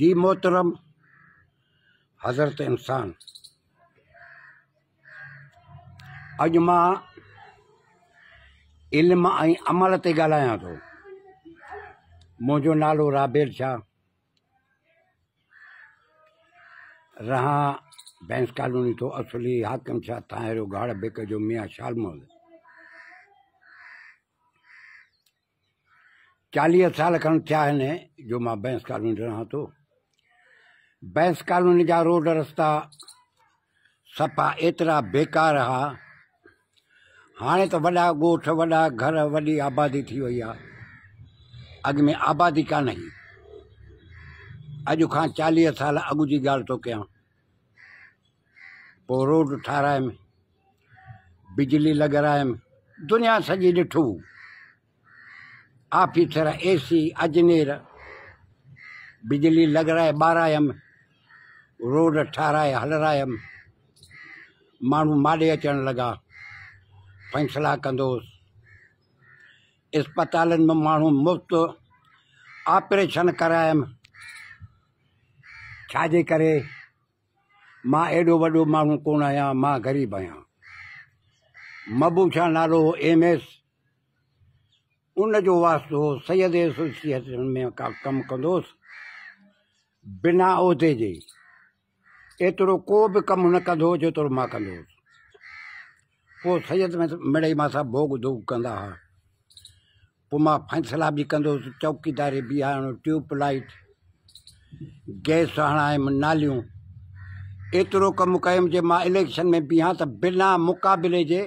जी मोहतरम हजरत इंसान अज मां इल्म अमल से ॻाल्हायां थो मुंहिंजो नालो राबेल शाह रहा भैंस कॉलोनी थो असली हाकिम शाह थांहिरो गाड़ बेक जो मियाँ शालमोल चालीस साल खन थिया आहिनि जो मां बैंस कॉलोनी रहां थो तो? बैंस कॉलोनी जा रोड रस्ता सफ़ा एतिरा बेकार हुआ हाणे त तो वॾा ॻोठ वॾा घर वॾी आबादी थी वई आहे अॻु में आबादी कान हुई अॼु खां चालीह साल अॻु जी ॻाल्हि थो तो कयां पोइ रोड ठाहिरायुमि बिजली लॻारायुमि दुनिया सॼी ॾिठो ऑफिसर ए सी अजनेर बिजली लग रहा है ॿारहं रोड ठाराए हल माण्हू माॾे अचणु अचान लगा फैसला हुउसि अस्पताल में मू मुफ़्त ऑपरेशन करायम छाजे करे मां एडो वॾो माण्हू कोन आहियां मां ग़रीब आहियां मबूशा नालो एम एस उनजो वास्तो सैयद एसोसिएशन में का कम कंदुसि बिना उहदे जे एतिरो को बि कमु न कंदो हुओ जेतिरो मां कंदो हुउसि पोइ सैयद में मिड़ई मां भोग दोग कंदा हुआ पोइ मां फ़ैसिला बि कंदो हुउसि चौकीदारी बीहारणो ट्यूबलाइट गैस हणायमि नालियूं एतिरो कमु कयुमि जे मां इलेक्शन में बीहां त बिना मुक़ाबले जे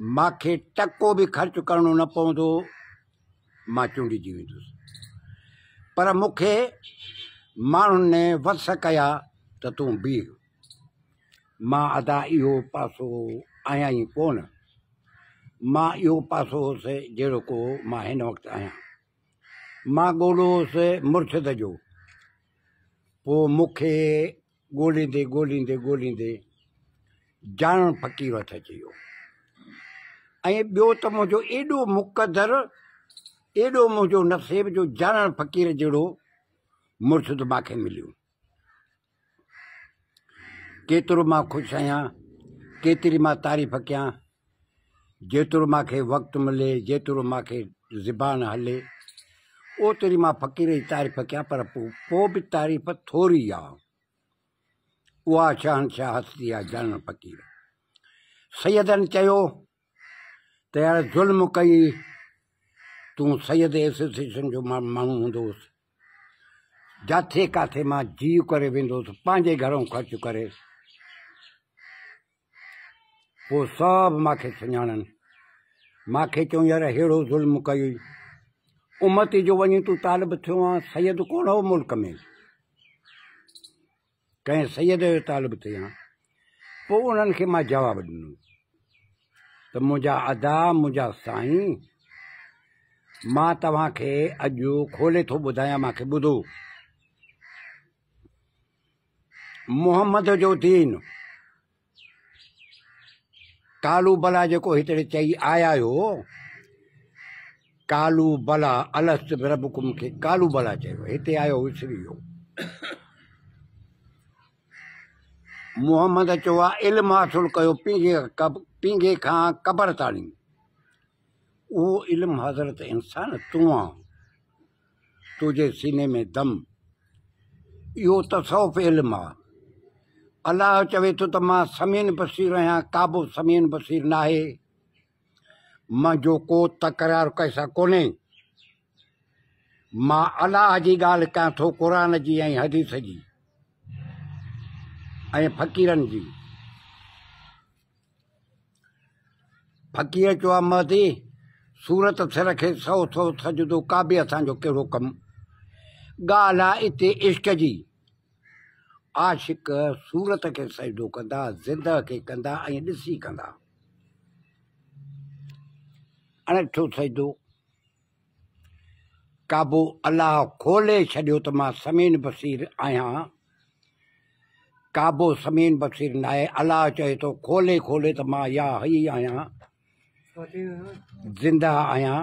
मूंखे टको बि ख़र्चु करिणो न पवंदो मां चूंडिजी वेंदुसि पर मूंखे माण्हुनि वस कया त तूं बीह मां अदा इहो पासो आहियां ई कोन मां इहो पासो हुउसि जहिड़ो को मां हिन वक़्तु आहियां मां ॻोल्हियो हुउसि मुर्शिद जो पोइ मूंखे ॻोल्हींदे ॻोल्हींदे ॻोल्हींदे ॼाणणु फक़ीर वटि अची वियो ऐं ॿियो त मुंहिंजो एॾो मुक़दर एॾो मुंहिंजो नसेब जो जाणणु फ़क़ीर जहिड़ो मुड़स त मूंखे मिलियो केतिरो मां ख़ुशि आहियां केतिरी मां तारीफ़ कयां जेतिरो मूंखे वक़्तु मिले जेतिरो मूंखे ज़बान हले ओतिरी मां फ़क़ीर जी तारीफ़ कयां पर पोइ बि तारीफ़ थोरी आहे उहा शहनशाह हस्ती आहे जानण फ़क़ीर सैदनि चयो तेरा ज़ुल्म कई तू सैयद एसोसिएशन जो मां माण्हू हूंदो हुउसि जिथे किथे मां जीव करे वेंदो हुउसि पंहिंजे घरो ख़र्च करे पोइ सभु मूंखे सुञाणनि मूंखे चयूं यार अहिड़ो ज़ुल्म कई उमती जो वञी तूं तालिब थियो आहे सैयद कोन हो मुल्क में कंहिं सैयद जो तालिब थिया पोइ उन्हनि खे मां जवाबु ॾिनो तो मुझा अदा मुझा साई मां तवा के अज खोले तो बुधाया ॿुधायां के बुधो मोहम्मद जो दीन कालू बला जो इतने चई आया हो कालू बला अलस्त रबुकुम के कालू बला चाहिए हिते आयो विसरी हो मोहम्मद चो इल्म हासिल कर कयो पिंगे खां क़बर ताणी वो इल्मु हज़रत इंसान तू आहे सीने में दम तो तसौफ़ इल्मु आ अल्लाह चवे तो मां समीन बसीर आया काबू समीन बसीर मां जो को तकरार कैसा कोन्हे मां अल्लाह की गाल कयां जी हदीस जी फकीरन की जी फ़कीर चो थी सूरत सिर के सौ सौ सजदो का बि असांजो कहिड़ो कमु ॻाल्हि आहे इश्क जी आशिक़ सूरत के सजदो कंदा ज़िंद खे कंदा ऐं ॾिसी अणठो सजदो काबो अलाह खोले छॾियो त समीन बसीर आया काबो समीन बसीर ना आहे चे तो खोले खोले तो मां या ई आया जिंदा आया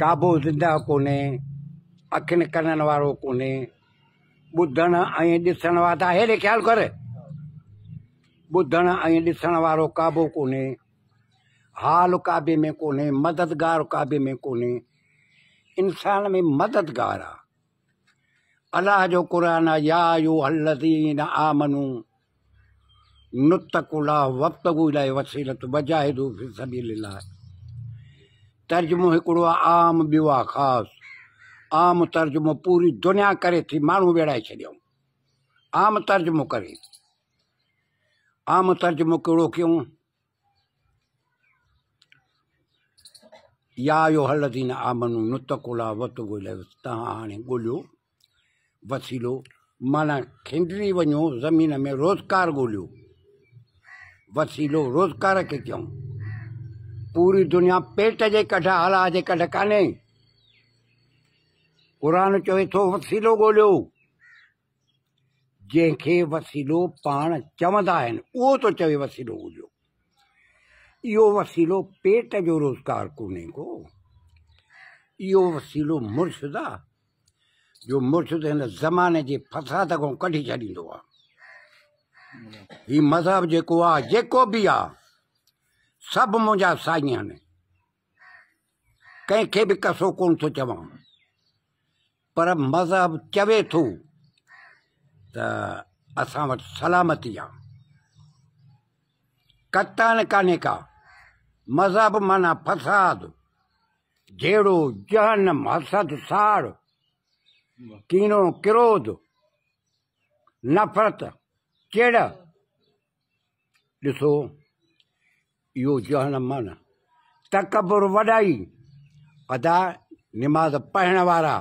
काबो ज़िंदा को अखिन करो को कोन्हे ॿुधणु ऐं ख्याल कर ॿुधणु ऐं ॾिसण काबो को हाल काबे में को मददगार काबे में को इंसान में मददगार आहे अलाह जो कुरान आहे या यू हलदीन आमनू नुतकुला वफ़्तगुला वसीलत वजाहिदू फिर सभी तर्जुमो आम बिवा खास आम तर्जुमो पूरी दुनिया करे थी माण्हू वेड़ा छॾियऊं आम तर्जुमो करे आम तर्जुमो कड़ो क्यों या यो हलदीन आमनू नुतकुला वतगुल तव्हां हाणे ॻोल्हियो वसीलो माना खिंडरी वनो ज़मीन में रोजगार ॻोल्हियो वसीलो रोज़गार खे चयूं पूरी दुनिया पेट जे कढ हला जे कढ कान्हे क़रान चवे थो वसीलो ॻोल्हियो जंहिंखे वसीलो पाण चवंदा आहिनि उहो थो चवे वसीलो ॻोल्हियो इहो वसीलो पेट जो रोज़गार कोन्हे को इहो वसीलो मुर्शुदा जो मुर्शूदु हिन ज़माने जे फसाद खां कढी छॾींदो आहे ही मज़हब जो आहे भी बि आहे सभु मुंहिंजा साईं आहिनि कंहिंखे कसो को चव पर मज़हब चवे थो त असां वटि सलामती आहे कतान कान्हे का मज़हब माना फ़साद जेड़ो जहनम हसद साड़ कीनो किरोध नफ़रत कहिड़ा ॾिसो इहो न मन त वॾाई अदा निमाज़ पढ़ण वारा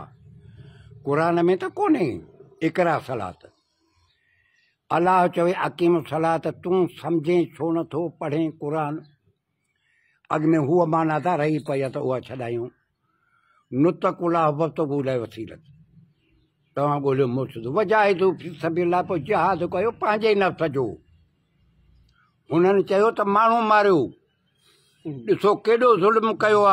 क़ुर में त कोन्हे इकरा सलाद अलाह चवे अकीम सलात तूं सम्झे छो नथो पढ़े क़ुर अॻु में हूअ माना था रही पई आहे त उहा छॾायूं नुताहब वसीलत तव्हां ॻोल्हियो मुफ़्त वजाए जहाज़ कयो जो चयो त मारियो ज़ुल्म कयो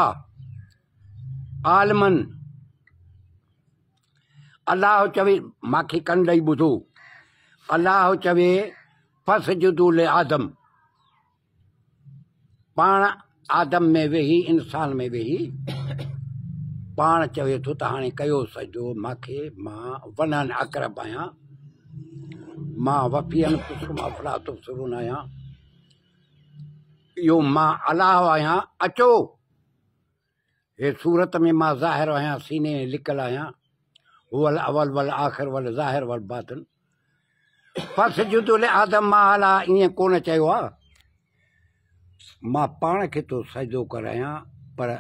चवे माखी कन ॾेई ॿुधो चवे फस आदम पाण आदम में वेही इंसान में वेही पाण चवे थो त हाणे कयो सॼो मां वननि अकरब आहियां मां वफ़ीअन कुसुम अफ़लातु सुरून आहियां इहो मां अलाह आहियां अचो ये सूरत में मां ज़ाहिर आहियां सीने में लिकल आहियां वल अवल वल आख़िर वल ज़ाहिर वल बातन फस जुदुल आदम मां अला ईअं कोन चयो मां पाण खे थो सजदो करायां पर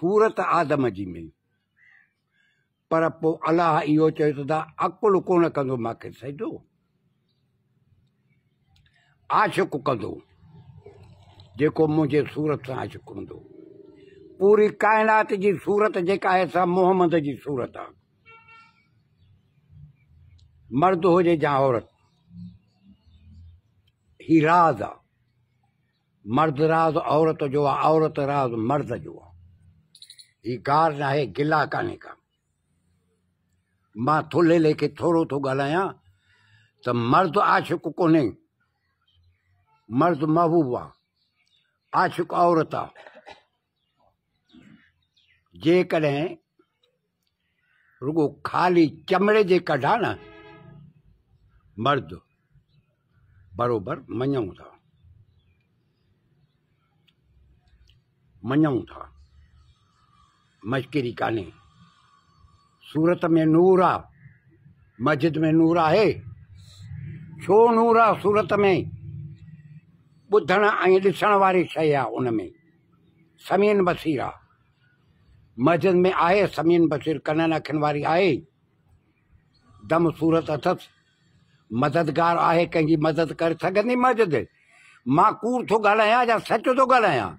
सूरत आदम जी में पर पोइ अलाह इहो चयो त तव्हां अकुल कोन कंदो मूंखे सूरत से आशिक़ु हों पूरी काइनात की सूरत जेका मोहम्मद की सूरत आहे मर्द हो या औरत ही राज़ मर्द राज़ औरत जो आहे औरत राज़ मर्द जो आहे हीकार न आहे गिला कान्हे का मां थुले लेके थोरो थो तो ॻाल्हायां त मर्द आशिक़ु कोन्हे मर्द महबूब आहे आशिक़ु औरत आहे जेकॾहिं रुगो खाली चमड़े जे कढा न मर्द बराबर मञूं था मञूं था मश्किरी कान्हे सूरत में नूरा मस्जिद में नूरा है छो नूरा सूरत में बुधण ऐसण वाली शै उन में समीन बसीर आ मस्जिद में आए समीन बसीर कनन अखियुनि वाली आए दम सूरत अथस मददगार आहे कहीं मदद कर सकती मस्जिद मां कूड़ तो ॻाल्हायां या सच तो ॻाल्हायां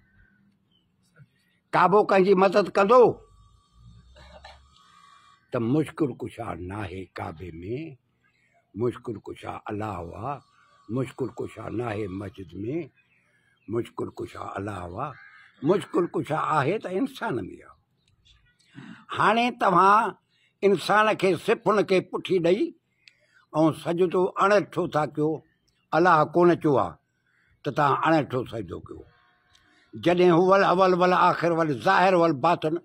काबो कंहिंजी मदद कंदो त मुश्किल कुश आहे नाहे काबे में मुश्किल कुशा अलाह हुआ मुश्किल कुझु आहे नाहे मस्जिद में मुश्किल कुशा अलाह हुआ मुश्किल कुशा आहे त इंसान में आहे हाणे तव्हां इंसान खे सिफ़ुनि खे पुठी ॾेई ऐं सॼो अणठो था कयो अलाह कोन चयो आहे त तव्हां अणठो सजदो कयो जॾहिं हू अवल वल आख़िर वल ज़ाहिर वल बातन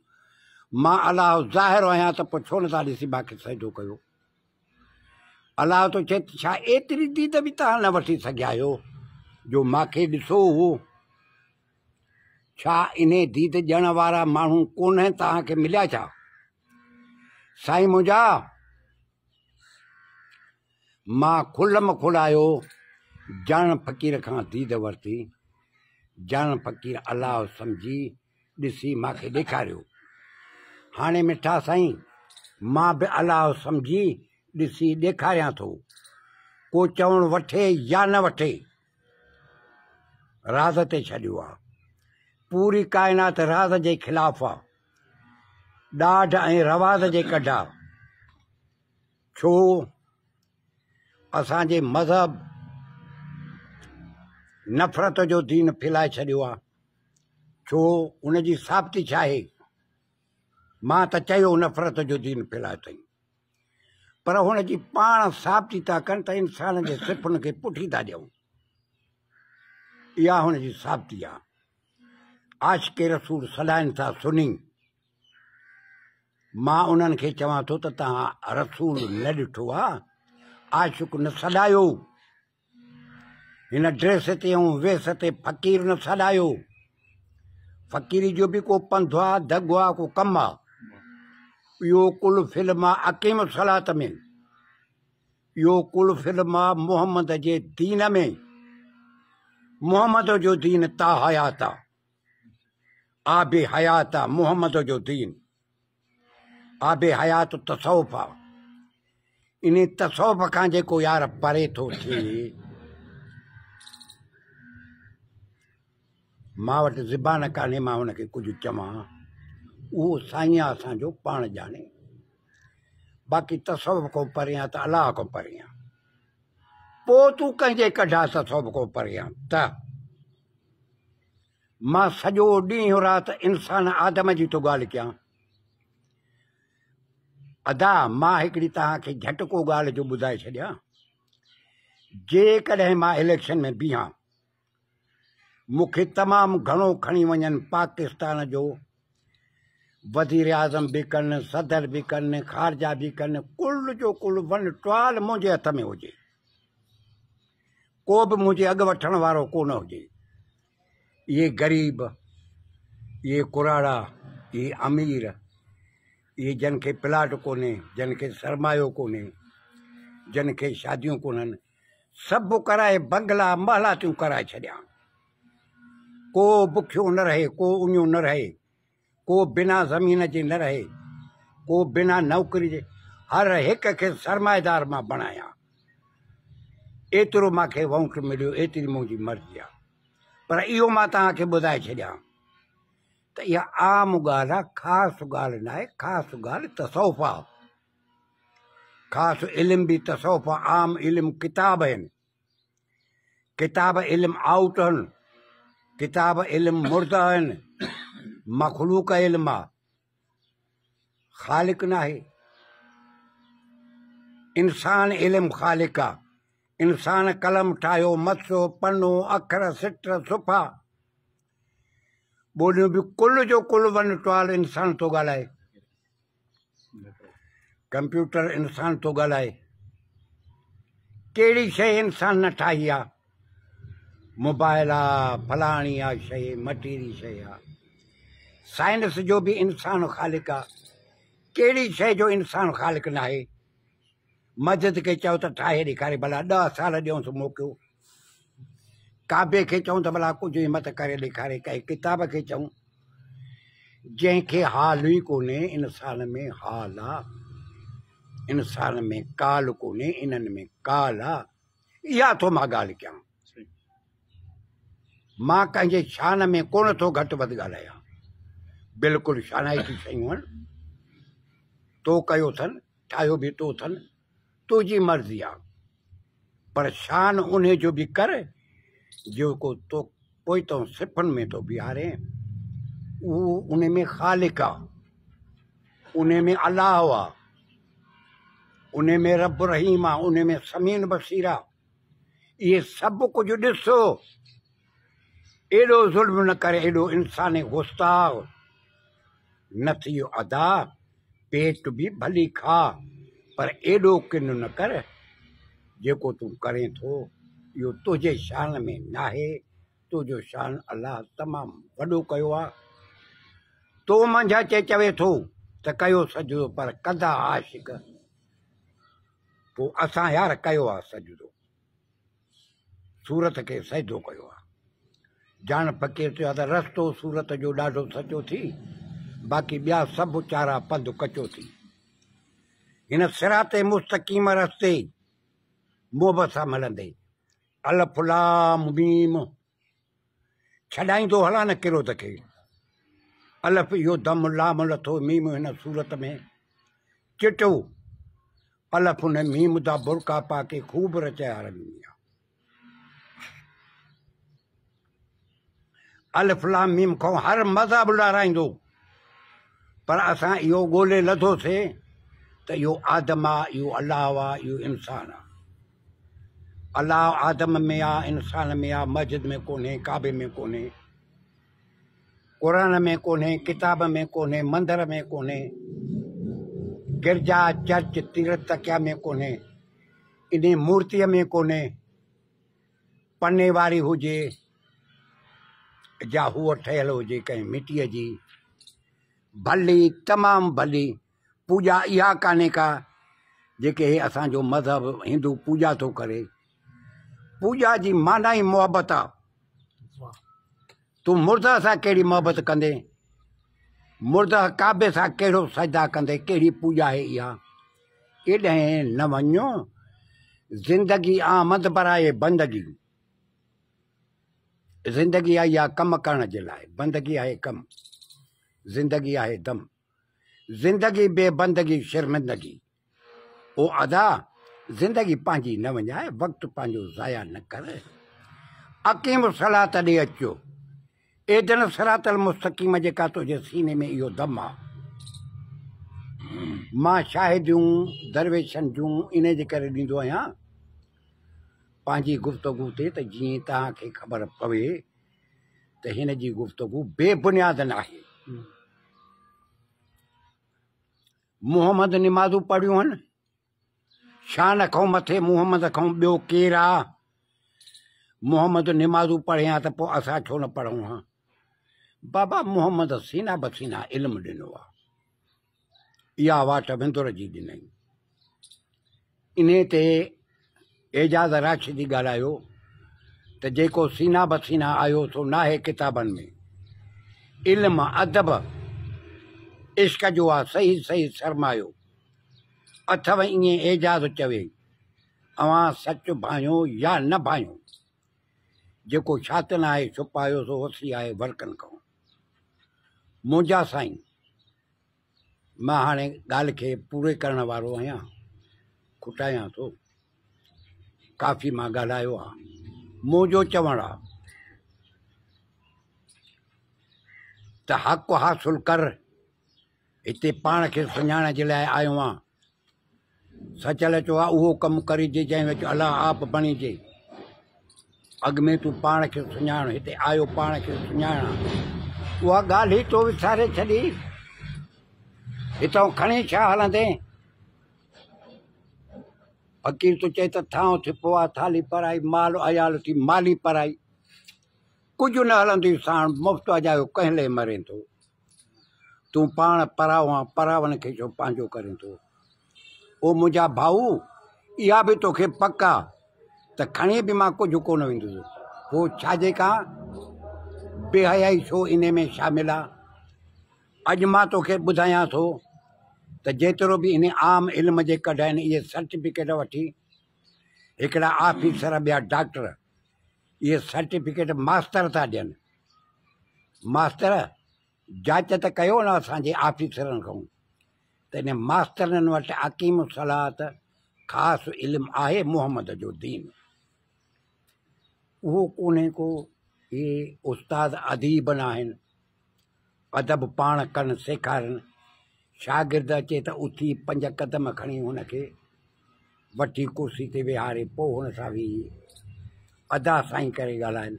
मां अलाह ज़ाहिर आया तो छो ना ऐसी मूंखे सजो कयो अलाह थो चए छा दीद भी तव्हां न वठी सघिया जो मूंखे ॾिसो हुओ छा दीद ॾियण वारा माण्हू कोन तव्हांखे मिलिया छा साईं मुंहिंजा मां खुल में खुलायो ॼण फ़क़ीर का दीद वरती जान फ़क़ीर अलाह सम्झी ॾिसी मूंखे ॾेखारियो हाणे मिठा साईं मां बि अलाह सम्झी ॾिसी ॾेखारियां थो को चवणु वठे या न वठे राज़ ते छॾियो आहे पूरी काइनात राज़ जे ख़िलाफ़ आहे ॾाढ ऐं रवाज़ जे कढा छो असांजे मज़हबु नफ़रत जो दीन फैलाए छो छो उन साबती चाहे मां तो चयो नफ़रत जो दीन फैलाए तई पर उनकी पा साबती साबिती था कनि त इंसान के सिफ़ुनि के पुठी था दूँ इहा हुन जी आश के रसूल सदाइन था सुनी मां उन्हें चवं तो तसूल न डिठो आहे आशुक न सलायो इन ड्रेस ते ऐं वेस ते फ़क़ीर न छॾायो फ़क़ीरी जो बि को पंधु आहे धगो आहे को कमु आहे इहो कुल फिल्म आहे अकीम सलात में इहो कुल फिल्म आहे मोहम्मद जे दीन में मोहम्मद जो दीन ता हयात आहे आब हयात आहे मोहम्मद जो दीन आब हयात तसौफ़ आहे इन तसौफ़ खां जेको यार परे थो थिए मां वटि ज़बान कान्हे मां हुनखे कुझु चवां उहो साईं आहे असांजो पाण ॼाणे बाक़ी तसव खां परियां त अलाह खां परियां पोइ तूं कंहिंजे कढा तसव खां परियां त मां सॼो ॾींहुं राति इंसान आदम जी थो ॻाल्हि कयां अदा मां हिकिड़ी तव्हांखे झटको ॻाल्हि जो ॿुधाए छॾियां जेकॾहिं मां इलेक्शन में बीहां मुख्य तमाम घणो खी वन पाकिस्तान जो वज़ीर आज़म भी कनि सदर भी कनि खारजा भी कनि कुल जो कुल वन टाल मुझे हथ में हुजे को भी मुझे अग वो को कोन ग़रीब ये कुराड़ा ये अमीर ये जन के प्लाट को जन के सरमायो को जन के शादियूं को सब कराए बंगला महला तू कराए छॾिया को बुखियो न रहे को उञो न रहे को बिना ज़मीन के न रहे को बिना नौकरी के हर एक के सरमाएदार मां बणायां एतिरो मूंखे वौंट मिलियो एतिरी मुंहिंजी मर्ज़ी आहे पर इहो मां तव्हांखे ॿुधाए छॾियां त इहा आम ॻाल्हि खास गाल ॻाल्हि खास गाल ख़ासि ॻाल्हि तसौफ़ आहे ख़ासि इल्म भी तसौफ़ आम इल्म किताब आहिनि किताब इल्म आउटन किताब इल्म मुर्दा मखलू का इल्म खालिक ना है इंसान इल्म खालिका इंसान कलम ठायो मसो पन्नो अखर सिट सुफ़ा बोलियो भी कुल जो कुल वन टाल इंसान तो ॻाल्हाए कंप्यूटर इंसान तो ॻाल्हाए कहिड़ी शइ इंसान न ठाही आ मोबाइल आ फलानी आ श मटीरी शाइंस जो भी इंसान ख़ालिक आड़ी कहिड़ी जो इंसान ख़ालिक ना है मस्जिद के चो तो ठाहे दिखारे भला दह साल दूस मोकिलियो काबे के चऊं तो भला कुछ हिम्मत कर दिखारे कहीं किताब के चऊं जंहिंखे हाल ही को इंसान में हाल आ इंसान में काल को इन में काल आ इहा थो मां गाल क्या मां कंहिंजे शान में कोन थो घटि वधि ॻाल्हायां बिल्कुलु शानाइती शयूं आहिनि तो कयो अथनि ठाहियो बि तो अथनि तुंहिंजी मर्ज़ी आहे पर शान उन जो बि कर जेको तो पोइ तो सिफ़नि में थो बीहारे उहो उन में ख़ालिक आहे उन में अलाह आहे उन में रब रहीम आहे उन में समीन बसीर आहे इहे सभु कुझु ॾिसो एड़ो ज़ुल्म न करे एडो इंसान गुस्ताव न थी अदा पेट भी भली खा पर एडो किन न कर जेको तू करें तो यो तुझे शान में न आहे तुंहिंजो शान अल्लाह तमाम वो कयो तो मंझा चे चवे थो त कयो सजदो पर कदा आशिक तो असा यार कयो सजदो सूरत के सजदो कयो जान फकीर चयो आहे त रस्तो सूरत जो ॾाढो सचो थी बाक़ी ॿिया सभु चारा पंधु कचो थी हिन सिरा ते मुस्तक़ीम रस्ते मोब सां मिलंदे अल फुलाम भीम छॾाईंदो हला न किरो त खे अलफ़ इहो दम लाम लथो मीम हिन सूरत में चिटो अलफ़ हुन मीम दा बुरका पाके खूब रचया हलंदी आहे अलफलामीम खो हर मज़हब लाराईंदो पर यो गोले लथो लधोसीं तो यो आदम आो इहो अलाह इंसान इहो अलाह आदम में आ इंसान में आ मस्जिद में कोने काबे में कोने क़ुरान में कोन्हे किताब में कोन्हे मंदर में कोने गिरजा चर्च तीर्थ तकिया में कोने इन मूर्ति में कोने पन्ने वारी हुए जा हूअ ठहियलु हुजे कंहिं मिटीअ जी भली तमामु भली पूॼा इहा कान्हे का जेके हे असांजो मज़हब हिंदू पूजा थो करे पूॼा जी माना ई मुहबत आहे तूं मुर्द सां कहिड़ी मुहबत कंदे मुर्द काबे सां कहिड़ो सदा कंदे कहिड़ी पूॼा आहे इहा एॾे न वञो ज़िंदगी आमदबराए बराए बंदगी ज़िंदगी आहे इहा कमु करण जे लाइ बंदगी आहे कमु ज़िंदगी आहे दम ज़िंदगी बेबंदगी शर्मिंदगी ओ अदा ज़िंदगी पंहिंजी न वञाए वक़्तु पंहिंजो ज़ाया न कर अकीम सलात ॾे अचो एदन सरातल मुस्तक़ीम जेका तुंहिंजे सीने में इहो दम आहे मां शाहिदियूं दरवेशनि जूं इन जे करे ॾींदो आहियां पंहिंजी गुफ़्तगु ते त जीअं तव्हांखे ख़बर पवे तो इन गुफ़्तगु बेबुनियाद ना हम्म। मोहम्मद निमाज़ू पढ़ियूं शान खां मथे मोहम्मद खो ॿियो केरु आहे मोहम्मद निमाज़ू पढ़े हा त पोइ छो न पढ़ू हाँ बाबा मोहम्मद सीना बसीना इल्मु ॾिनो या वाट विंदुर जी ॾिनई इन एजाज़ अराची जी ॻाल्हायो त जेको सीना बसीना आयो सो नाहे किताबन में इल्म अदब इश्क जो आहे सही सही सरमायो अथव ईअं एजाज़ चवे अवां सच भायो या न भायो जेको छातन आहे छुपायो सो हसी आए वर्कन खां मुंहिंजा साईं मां हाणे ॻाल्हि खे पूरे करण वारो आहियां खुटायां थो काफ़ी मां ॻाल्हायो आहे चवण चवणु आहे हक़ हासिलु कर हिते पान के सुञाणण जे लाइ आयो आहियां सचल चयो तो आहे उहो कमु करी आप बणिजे अॻु में तूं पाण खे सुञाण हिते आयो पाण खे सुञाण उहा ॻाल्हि ई तो विसारे छॾी हितां खणी हलंदे तो ફકીર तो था થાઉં થી थाली થાલી माल अयाल थी माली પરાઈ कुछ न हलंदी साण मुफ़्त अजायो कंहिं लाइ मरे तो तू पा पराव आहे परावनि खे छो पंहिंजो करे थो ओ मुझा भाऊ या भी तोखे पक आहे त भी मां कुछ को वेंदुसि पोइ छा जेका बेहयाई छो इन में शामिल आज मां तोखे ॿुधायां थो जेतिरो बि इन आम इल्म जे कढ आहिनि इहे सर्टिफिकेट वठी हिकिड़ा ऑफिसर ॿिया डॉक्टर इहे सर्टिफिकेट मास्तर था ॾियनि मास्तर जांच त कयो न असांजे ऑफिसरनि खां त इन मास्तरनि वटि अकीम सलाहु ख़ासि इल्मु आहे मोहम्मद जो दीन उहो कोन्हे को इहे उस्ताद अदीब न आहिनि अदब पाण कनि सेखारनि शागिर्द अचे त उथी पंज कदम खणी हुनखे वठी कुर्सी ते विहारे पोइ हुन सां बि अदा सां ई करे ॻाल्हाइनि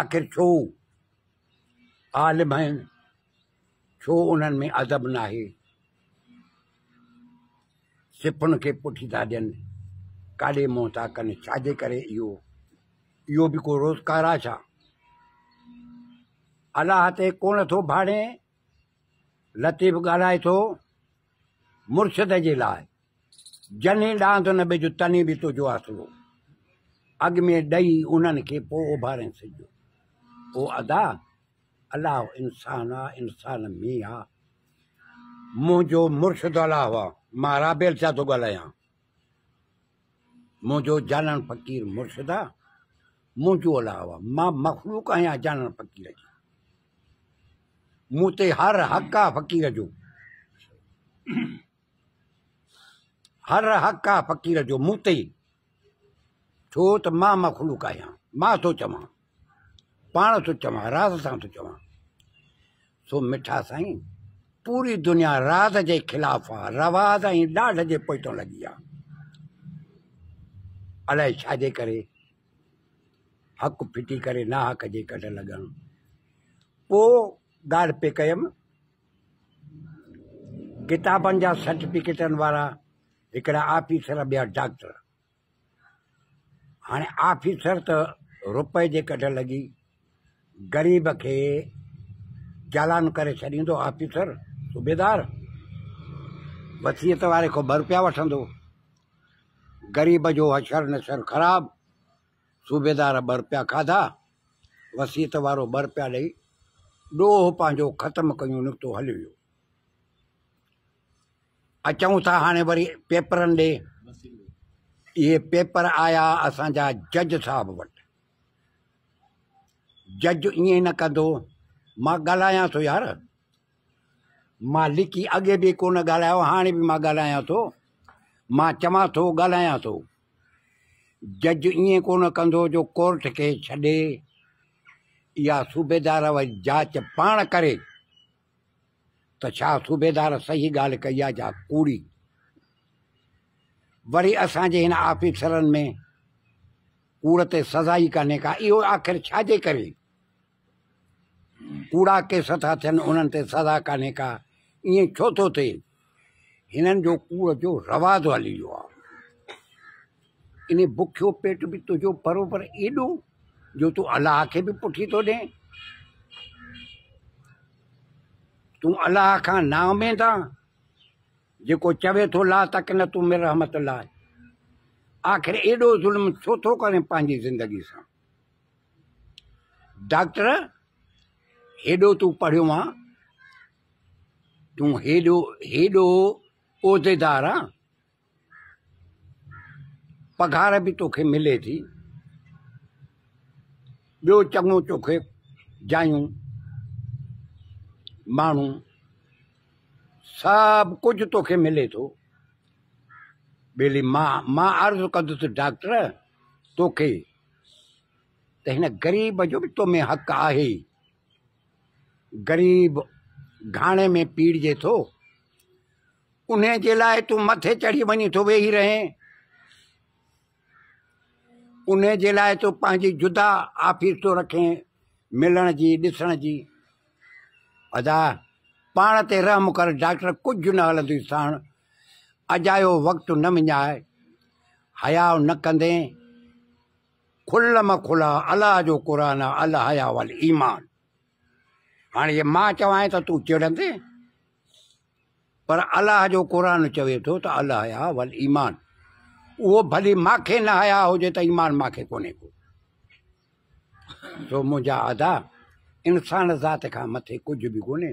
आख़िर छो आलिम आहिनि छो उन्हनि में अदब न आहे सिपुनि खे पुठी था ॾियनि काॾे मुंहुं था कनि छाजे करे इहो इहो बि को रोज़गारु आहे छा अलाह ते कोन थो भाणे लतीफ़ ॻाल्हाए थो मुर्शद जे लाइ जॾहिं ॾांहुं न विझो तॾहिं भी तुझो आसिरो अग में डई उन्हनि उभारे छॾियो पोइ अदा अलाह इंसान आ इंसान मी आ मुझो मुर्शद अलाह आहे मां राबेल से तो ॻाल्हायां मुझो जानन फ़क़ीर मुर्शद आ मुझो अलाह आहे मां मखलूक आया जानन फ़क़ीर की मुँह हर हक्का फ़कीर जो हर हक्का फ़कीर जो मूं छो त मां मखलूक आहियां मां थो चवां पाण थो चवां राज़ सां थो चवां सो मिठा साई पूरी दुनिया राज़ के खिलाफ आहे रवाज़ ऐं ॾाढ जे पोइतो लॻी छाजे करे हक़ु फिटी करे नाहक जे कढ लॻनि पोइ दार पे कयम किताबन जा सर्टिफिकेटन वारा हिकिड़ा आफीसर ॿिया डॉक्टर हाँ आफीसर त तो रुपए जे कट लगी ग़रीब के चालान करे छॾींदो आफीसर सूबेदार वसीयत तो वाले को ॿ रुपया वो ग़रीब जो अशर नशर खराब सूबेदार ब रुपया खाधा वसीयत तो वो ब रुपया दई डोह पंहिंजो खत्म क्यों निकतो हली वियो अचूं था हाणे वरी पेपरनि दे ये पेपर आया असांजा जज साहब वट जज ये न कंदो मां ॻाल्हायां तो यार मां लिखी अगे भी कोन ॻाल्हायो हाणे भी मां ॻाल्हायां तो मां चवां तो ॻाल्हायां तो जज ये कोन कंदो जो कोर्ट के छॾे या सूबेदार जांच पाण करे त छा सूबेदार सही गाल कई आहे कूड़ी वरी असांजे हिन ऑफिसरनि में कूड़ ते सजाई ई का इो आख़िर छाजे करे कूड़ा केस था थन उन्हनि सज़ा कान्हे का ईअं छो थो थिए हिननि जो कूड़ जो रवाज़ हली वियो आहे इन बुखियो पेट भी तुंहिंजो बरोबरि एडो जो तू अल्लाह के भी पुठी तो दे तू अलाह खां ना था जो चवे तो ला तक न तू मेरे रहमत ला आख़िर एड़ो ज़ुल्म छो तो करें पांजी ज़िंदगी से डॉक्टर एडो तू पढ़ो आ तू हेॾो हेॾो ओहदेदार आहे पघार भी तोखे मिले थी बो चङो तोखे जायूँ माण्हू कुछ तो तोखे मिले तो बेली माँ माँ अर्ज कंदुसि डॉक्टर तोखे त हिन ग़रीब जो तो तोमें हक़ ही ग़रीब घाणे में पीड़िजे तो उन्हें जे तू मथे चढ़ी वही तो वेही रहे उनजे लाइ थो तो पंहिंजी जुदा आफ़ीस तो रखें मिलण जी ॾिसण जी अदा पान ते रहम कर डॉक्टर कुछ न हलंदी सण अजायो वक्त न विञाए हया न कंदे खुल म खुला अल्लाह जो कुरान आहे अलाह हया वाल ईमान हाँ ये माँ चवां तो तू चिड़ंदे पर अल्लाह जो कुरान चवे तो त अलाह हया वाल ईमान वो भली माखे आया हो हुजे तो ईमान माखे कोन्हे को सो तो मुझा आदा इंसान ज़ात का मथे कुछ भी कोने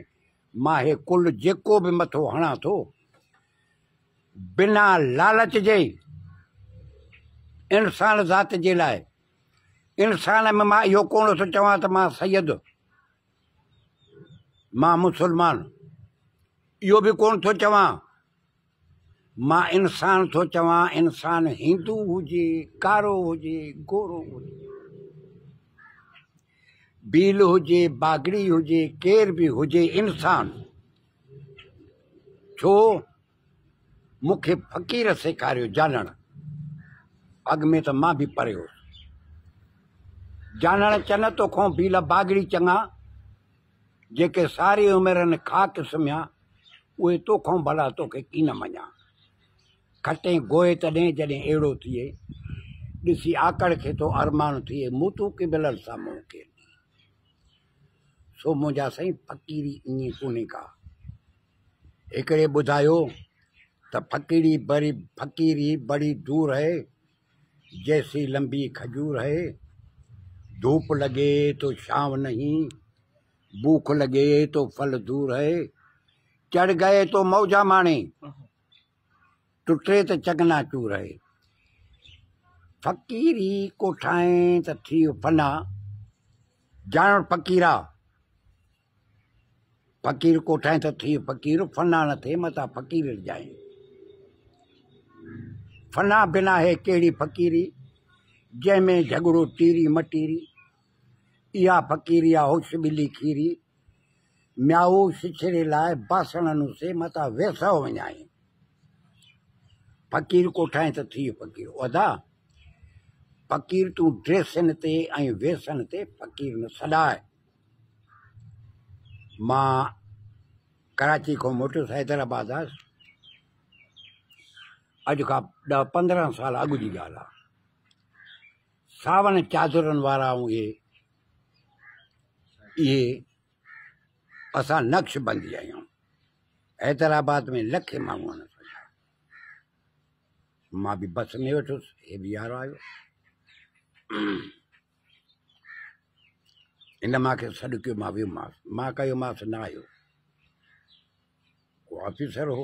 माहे कुल जेको भी मथो हणा तो बिना लालच जे इंसान ज़ात जे लाइ इंसान में मा यो कोन थो चवां त मां सैद मां मुस्लमान इहो बि कोन थो चवां मां इंसान तो चवां इंसान हिंदू हुजे कारो हुजे गोरो हुजे बील हुजे बागड़ी हुजे केर भी हुजे इंसान छो मूंखे फ़क़ीर सेखारियो जानण अग में तो मां भी परे हुउसि ॼाणण चन तो खो बील बागड़ी चंगा जेके सारी उमिरनि खा किस्म उ तोखों भला तोखे कीन मञा खटे गोए तॾहिं जॾहिं अड़ो थिए ॾिसी आकड़ के थो तो अरमान थिए मूं तूं की मिलल साम्हूं सो मुझा सही फ़क़ीरी ईअं कोन्हे का हिकिड़े ॿुधायो त फ़क़ीरी बड़ी फ़क़ीरी बड़ी दूर है जैसी लंबी खजूर है धूप लगे तो शाम नहीं भूख लगे तो फल दूर है चढ़ गए तो मौजा माणे हाँ। टुटे तो चकना चूर है फकीरी कोठाएं त थी फना जान फकीरा फकीर कोठाएं तो थी फकीर फना न थे मथां फकीर जाए फना बिना है कहिड़ी फकीरी जैमें झगड़ो तीरी मटीरी या फकीरी या होश बिली खीरी म्याऊ सिछड़े लाए बासण नुसे मत वेसा वजाई फ़क़ीर कोठाए तो थी फ़क़ीर अदा फ़क़ीर तू ड्रेसिन ते वेसन ते फ़क़ीर न सॾाए मां कराची खां मोटियुसि हैदराबाद आयुसि अॼु खां ॾह पंद्रहं साल अग की ॻाल्हि सावन चादर चादरुनि वारा उहे इहे असां नक्श बंदी हैदराबाद में लखे माण्हू मां बि बस में वेठुसि हे बि यार आहियो इन मूंखे सॾु कयो मां वियोमांसि मां कयोमांसि न आयो को ऑफिसर हो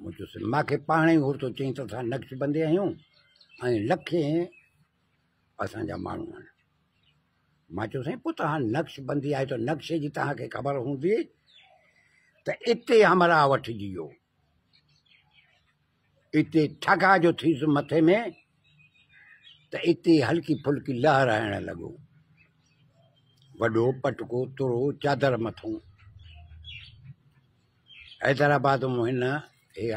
मूं मूंखे पाण ई उहो थो चयईं त असां नक्श बंदे आहियूं ऐं लखे असांजा माण्हू आहिनि मां चयो साईं पोइ तव्हां नक्श बंदी आहे त नक्शे जी तव्हांखे ख़बर हूंदी त इते हमरा वठिजी वियो इतनी थका जो थी मथे में तो इते हल्की फुल्की लहर आने लगो वो पटको तुरो चादर मथों हैदराबाद में हिन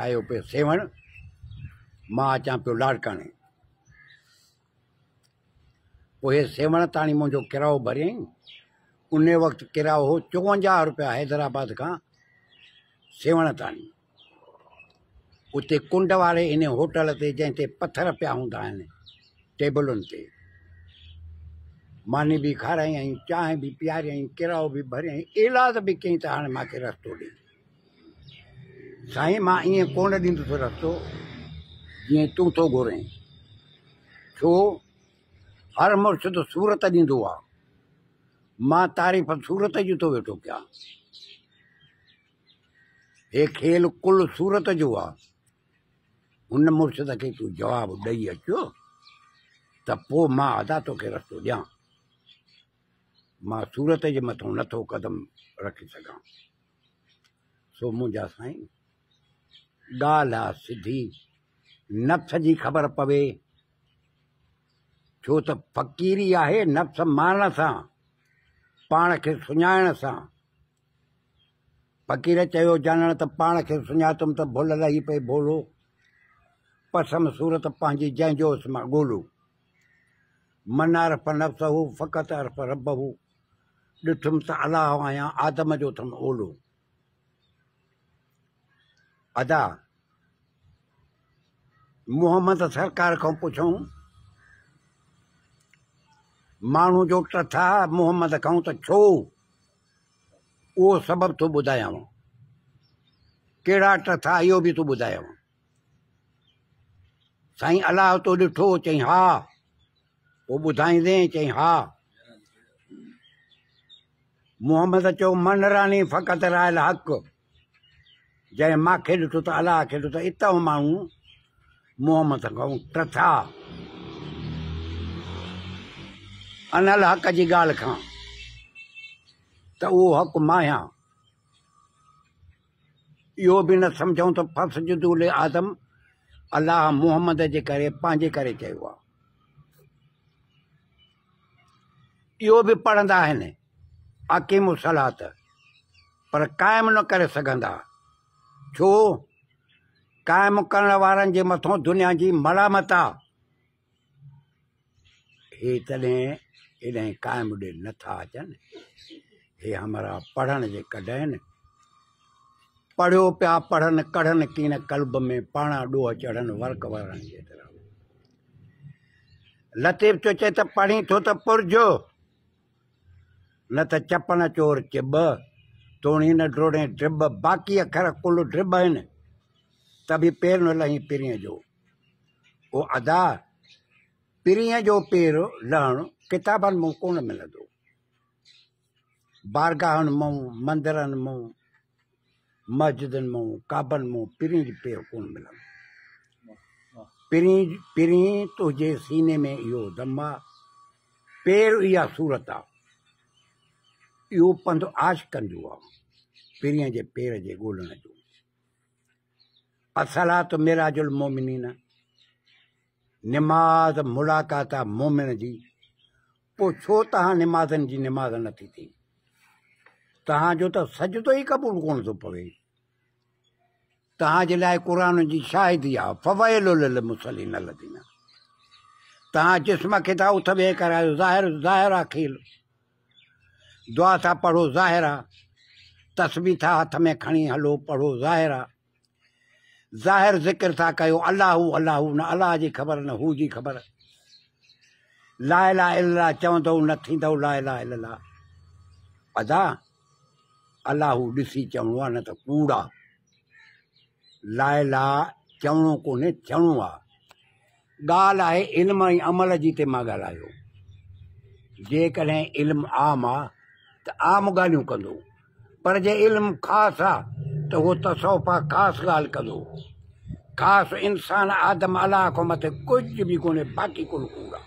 आयो पे सेवण मां अचा पो लाड़काणे वो ये सेवण ताणी मु किराओ भरियईं उन वक्त किराओ हो चौवंजा रुपया हैदराबाद का सेवण ताणी उते कुंड वाले इन होटल से जैसे पत्थर पिया हूँ आहिनि से मानी भी खाराई आई चांहि भी पीआरियईं किराओ भी भर इलाज भी कयईं तो हाँ मूंखे रस्त दे साई मां ये को रस्त जी तू तो घुरे छो हर मुर्श तो सूरत ॾींदो मां तारीफ़ सूरत जो तो वेठो क्या ये खेल कुल सूरत जो आहे उन मुड़स खे तू जवाब दई अचो तो अदा तो रस्तो ॾियां मां सूरत जे न तो क़दम रखी सघां सो मुझा साई गाल सीधी नफ़्स की ख़बर पवे छो तो फ़क़ीरी है नफ़्स मारण से पान के सुण से फ़क़ीर चयो ॼाणण त पाण खे सुञातुमि त भुल लही पई भोलो पसम सूरत पंहिंजी जंहिंजोसि मां ॻोल्हूं मन अरफ़ नफ़्सहू फ़क़त अरफ़ रबहू ॾिठुमि त अलाह आहियां आदम जो अथमि ओलो अदा मोहम्मद सरकार खां पुछूं माण्हू जो टथा मोहम्मद खां त छो उहो सबबु थो ॿुधायांव कहिड़ा टथा इहो बि थो ॿुधायांव साई अलाह तो ॾिठो चई हा वो ॿुधाईंदे चई हा मोहम्मद चो मन रानी फ़क़त रायल हक़ जंहिं मूंखे ॾिठो तो अलाह के ॾिठो त इतां मोहम्मद को टथा अनल हक़ जी गाल खां त उहो हक़ मां आहियां न सम्झूं तो फस जुदूल आदम अल्लाह मोहम्मद के करे पंहिंजे करे चयो आहे इहो बि सलात पर कायम न कर सकता छो कायम करण वारनि जे दुनिया की मलामत हे तद इन कायम डे ना अचन ये हमारा पढ़ने जे कॾहिं पढ़ो पिया पढ़न कढ़न कीन कल्ब में पाण डोह चढ़न वर्क वरण जे लतीफ़ चो चए त पढ़ी थो त पुरजो न त चपन चोर चिब तोणी न ड्रोड़े ड्रिब बाक़ी अखर कुल ड्रिब आहिनि त बि पेर न लही पिरीअ जो ओ अदा पिरीअ जो पेर लहणु किताबनि मां कोन मिलंदो बारगाहनि मां मंदरनि मस्जिदन में काबन मो पिरी पेर कोन मिलंदो पिरी पिरी तुंहिंजे तो सीने में यो दम पेर इहा सूरत आहे इहो पंधु आश कंदो आहे पिरीअ जे पेर जे ॻोल्हण जो असलात मेराजुल मोमिनीन निमाज़ मुलाक़ात मोमिन जी पोइ छो तहां निमाज़नि जी निमाज़ नथी थी तव्हांजो त सॼो ई क़बूल कोन थो पवे तव्हांजे लाइ क़ुर जी शाहिदी आहे फ़वाइल मुसली तव्हां जिस्म खे था उथ वेह करायो ज़ाहिर ज़ाहिर आहे खेल दुआ था पढ़ो ज़ाहिर आहे तस्बी था हथ में खणी हलो पढ़ो ज़ाहिर आहे ज़ाहिर ज़िकिर था कयो अलाह अलाहू न अलाह जी ख़बर न हू जी ख़बर लाला अलला चवंदो न थींदो लाला अलल ला अदा ಅಲ್ಲಾಹುಡಿಸಿ ಚವಣುವ ತ ಕೂಡ लाइला चवणो को थियणो आ ॻाल्हि आहे इल्म अमल जी ते मां ॻाल्हायो आम आहे त आम गाल कंदो पर जे इल्मु खास आहे त उहो तसौफ़ा ख़ासि ॻाल्हि कंदो ख़ासि आदम अलाह को मथे कुछ भी कोन्हे बाक़ी कुल कूड़